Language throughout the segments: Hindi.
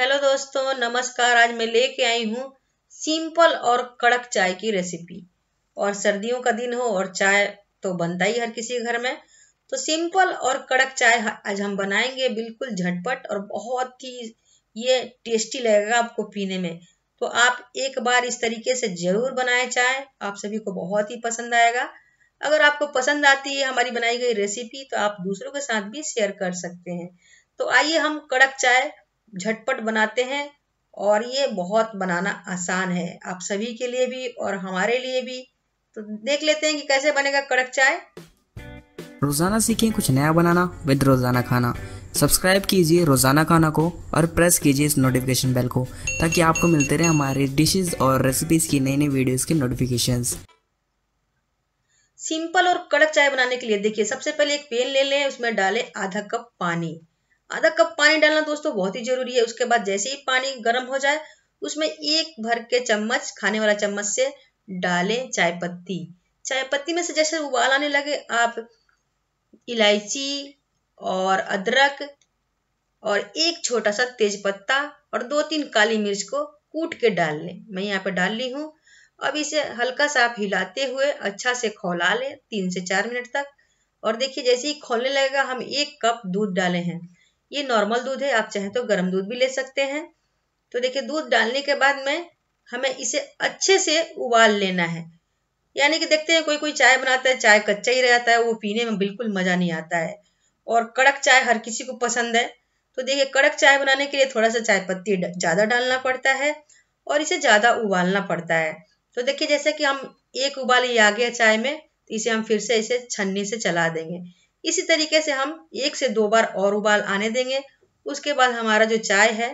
हेलो दोस्तों नमस्कार आज मैं लेके आई हूँ सिंपल और कड़क चाय की रेसिपी और सर्दियों का दिन हो और चाय तो बनता ही हर किसी घर में तो सिंपल और कड़क चाय आज हम बनाएंगे बिल्कुल झटपट और बहुत ही ये टेस्टी लगेगा आपको पीने में तो आप एक बार इस तरीके से जरूर बनाएं चाय आप सभी को बहुत ही पसंद आएगा अगर आपको पसंद आती है हमारी बनाई गई रेसिपी तो आप दूसरों के साथ भी शेयर कर सकते हैं तो आइए हम कड़क चाय झटपट बनाते हैं और ये बहुत बनाना आसान है आप सभी के लिए भी और हमारे लिए भी तो देख लेते हैं कि कैसे बनेगा कड़क चाय रोजाना सीखें कुछ नया बनाना विद रोजाना खाना सब्सक्राइब कीजिए रोजाना खाना को और प्रेस कीजिए इस नोटिफिकेशन बेल को ताकि आपको मिलते रहे हमारे डिशेस और रेसिपीज की नई नई वीडियोस के नोटिफिकेशन सिंपल और कड़क चाय बनाने के लिए देखिए सबसे पहले एक पेन ले लें उसमें डालें आधा कप पानी आधा कप पानी डालना दोस्तों बहुत ही जरूरी है उसके बाद जैसे ही पानी गर्म हो जाए उसमें एक भर के चम्मच खाने वाला चम्मच से डालें चाय पत्ती चाय पत्ती में से जैसे उबाल आने लगे आप इलायची और अदरक और एक छोटा सा तेज पत्ता और दो तीन काली मिर्च को कूट के डाल लें मैं यहाँ पे डाल ली हूँ अब इसे हल्का सा आप हिलाते हुए अच्छा से खौला लें तीन से चार मिनट तक और देखिए जैसे ही खोलने लगेगा हम एक कप दूध डाले हैं ये नॉर्मल दूध है आप चाहे तो गर्म दूध भी ले सकते हैं तो देखिए दूध डालने के बाद में हमें इसे अच्छे से उबाल लेना है यानी कि देखते हैं कोई कोई चाय बनाता है चाय कच्चा ही रह जाता है वो पीने में बिल्कुल मज़ा नहीं आता है और कड़क चाय हर किसी को पसंद है तो देखिए कड़क चाय बनाने के लिए थोड़ा सा चाय पत्ती ज़्यादा डालना पड़ता है और इसे ज़्यादा उबालना पड़ता है तो देखिए जैसे कि हम एक उबाल ये आ गया चाय में तो इसे हम फिर से इसे छन्नी से चला देंगे इसी तरीके से हम एक से दो बार और उबाल आने देंगे उसके बाद हमारा जो चाय है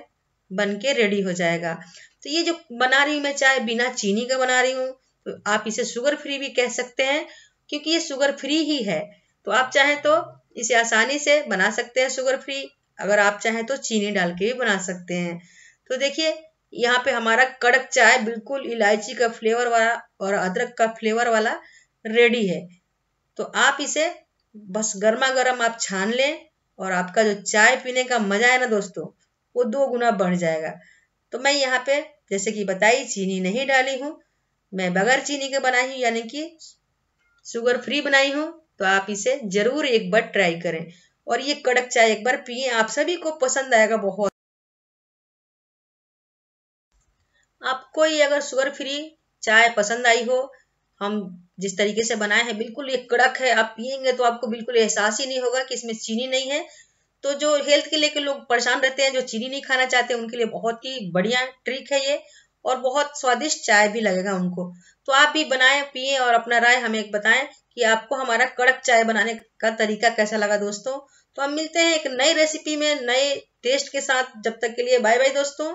बन के रेडी हो जाएगा तो ये जो बना रही हूँ मैं चाय बिना चीनी का बना रही हूँ तो आप इसे शुगर फ्री भी कह सकते हैं क्योंकि ये शुगर फ्री ही है तो आप चाहें तो इसे आसानी से बना सकते हैं शुगर फ्री अगर आप चाहें तो चीनी डाल के भी बना सकते हैं तो देखिए यहाँ पे हमारा कड़क चाय बिल्कुल इलायची का फ्लेवर वाला और अदरक का फ्लेवर वाला रेडी है तो आप इसे बस गर्मा गर्म आप छान लें और आपका जो चाय पीने का मजा है ना दोस्तों वो दो गुना बढ़ जाएगा तो मैं यहाँ पे जैसे कि बताई चीनी नहीं डाली हूँ मैं बगैर चीनी के बनाई हूँ यानी कि शुगर फ्री बनाई हूँ तो आप इसे जरूर एक बार ट्राई करें और ये कड़क चाय एक बार पिए आप सभी को पसंद आएगा बहुत आपको ये अगर शुगर फ्री चाय पसंद आई हो हम जिस तरीके से बनाए हैं बिल्कुल ये कड़क है आप पियेंगे तो आपको बिल्कुल एहसास ही नहीं होगा कि इसमें चीनी नहीं है तो जो हेल्थ के लेकर लोग परेशान रहते हैं जो चीनी नहीं खाना चाहते उनके लिए बहुत ही बढ़िया ट्रिक है ये और बहुत स्वादिष्ट चाय भी लगेगा उनको तो आप भी बनाएं पिए और अपना राय हमें बताएं कि आपको हमारा कड़क चाय बनाने का तरीका कैसा लगा दोस्तों तो हम मिलते हैं एक नई रेसिपी में नए टेस्ट के साथ जब तक के लिए बाय बाय दोस्तों